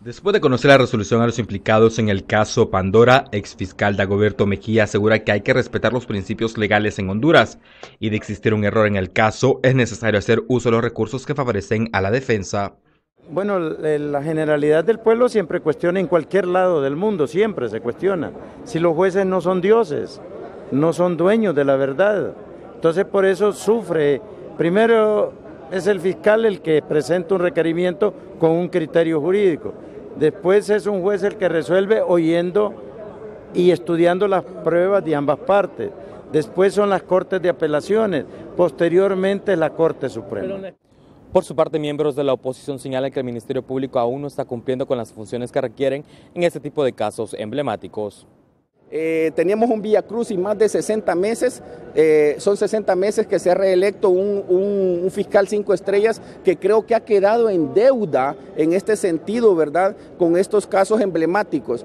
Después de conocer la resolución a los implicados en el caso Pandora, exfiscal Dagoberto Mejía asegura que hay que respetar los principios legales en Honduras y de existir un error en el caso es necesario hacer uso de los recursos que favorecen a la defensa. Bueno, eh, la generalidad del pueblo siempre cuestiona en cualquier lado del mundo, siempre se cuestiona. Si los jueces no son dioses, no son dueños de la verdad, entonces por eso sufre primero es el fiscal el que presenta un requerimiento con un criterio jurídico. Después es un juez el que resuelve oyendo y estudiando las pruebas de ambas partes. Después son las Cortes de Apelaciones, posteriormente la Corte Suprema. Por su parte, miembros de la oposición señalan que el Ministerio Público aún no está cumpliendo con las funciones que requieren en este tipo de casos emblemáticos. Eh, teníamos un Villacruz y más de 60 meses, eh, son 60 meses que se ha reelecto un, fiscal cinco estrellas que creo que ha quedado en deuda en este sentido, ¿verdad?, con estos casos emblemáticos.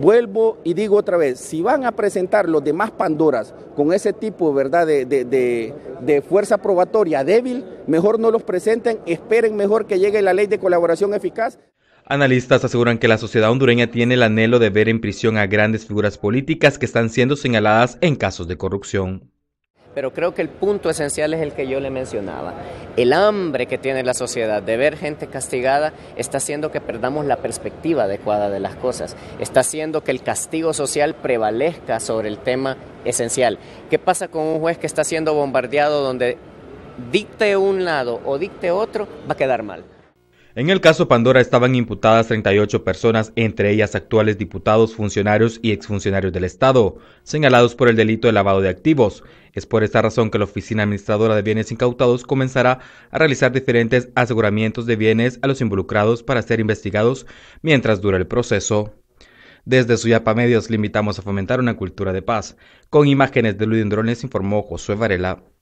Vuelvo y digo otra vez, si van a presentar los demás Pandoras con ese tipo, ¿verdad?, de, de fuerza probatoria débil, mejor no los presenten, esperen mejor que llegue la ley de colaboración eficaz. Analistas aseguran que la sociedad hondureña tiene el anhelo de ver en prisión a grandes figuras políticas que están siendo señaladas en casos de corrupción. Pero creo que el punto esencial es el que yo le mencionaba. El hambre que tiene la sociedad de ver gente castigada está haciendo que perdamos la perspectiva adecuada de las cosas, está haciendo que el castigo social prevalezca sobre el tema esencial. ¿Qué pasa con un juez que está siendo bombardeado donde dicte un lado o dicte otro, va a quedar mal? En el caso Pandora estaban imputadas 38 personas, entre ellas actuales diputados, funcionarios y exfuncionarios del Estado, señalados por el delito de lavado de activos. Es por esta razón que la Oficina Administradora de Bienes Incautados comenzará a realizar diferentes aseguramientos de bienes a los involucrados para ser investigados mientras dura el proceso. Desde Suyapa Medios le invitamos a fomentar una cultura de paz. Con imágenes de Luis Drones informó Josué Varela.